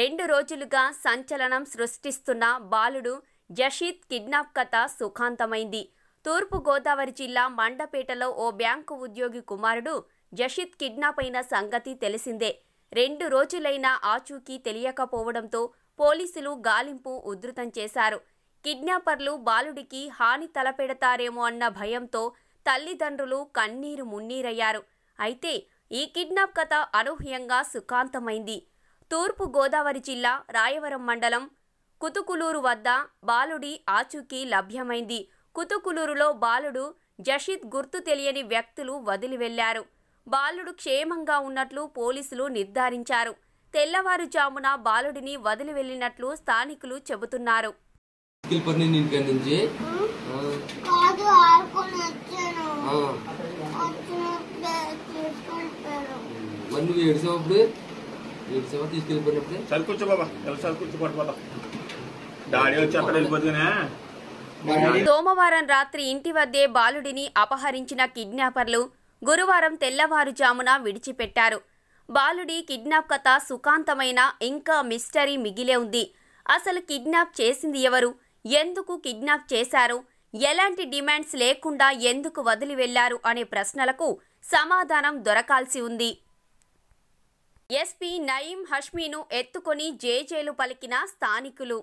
రెండు రోజులుగా సంచలనం సృష్టిస్తున్న బాలుడు జషీద్ కిడ్నాప్ కథ సుఖాంతమైంది తూర్పుగోదావరి జిల్లా మండపేటలో ఓ బ్యాంకు ఉద్యోగి కుమారుడు జషీద్ కిడ్నాప్ అయిన సంగతి తెలిసిందే రెండు రోజులైన ఆచూకీ తెలియకపోవడంతో పోలీసులు గాలింపు ఉధృతం చేశారు కిడ్నాపర్లు బాలుడికి హాని తలపెడతారేమో అన్న భయంతో తల్లిదండ్రులు కన్నీరు మున్నీరయ్యారు అయితే ఈ కిడ్నాప్ కథ అనూహ్యంగా సుఖాంతమైంది తూర్పు గోదావరి జిల్లా రాయవరం మండలం కుతుకులూరు వద్ద బాలుడి ఆచూకీ లభ్యమైంది కుతుకులూరులో బాలుడు జషిద్ గుర్తు తెలియని వ్యక్తులు వదిలి వెళ్లారు బాలుడు క్షేమంగా ఉన్నట్లు పోలీసులు నిర్ధారించారు తెల్లవారుజామున బాలుడిని వదిలి వెళ్లినట్లు స్థానికులు చెబుతున్నారు బాబా డాడీ వచ్చి వెళ్ళిపోతున్నా సోమవారం రాత్రి ఇంటి వద్దే బాలుడిని అపహరించిన కిడ్నాపర్లు గురువారం తెల్లవారుజామున విడిచిపెట్టారు బాలుడి కిడ్నాప్ కథ సుఖాంతమైన ఇంకా మిస్టరీ మిగిలే ఉంది అసలు కిడ్నాప్ చేసింది ఎవరు ఎందుకు కిడ్నాప్ చేశారు ఎలాంటి డిమాండ్స్ లేకుండా ఎందుకు వదిలి వెళ్లారు అనే ప్రశ్నలకు సమాధానం దొరకాల్సి ఉంది ఎస్పీ నయీం హష్మీను ఎత్తుకొని జేజేలు పలికిన స్థానికులు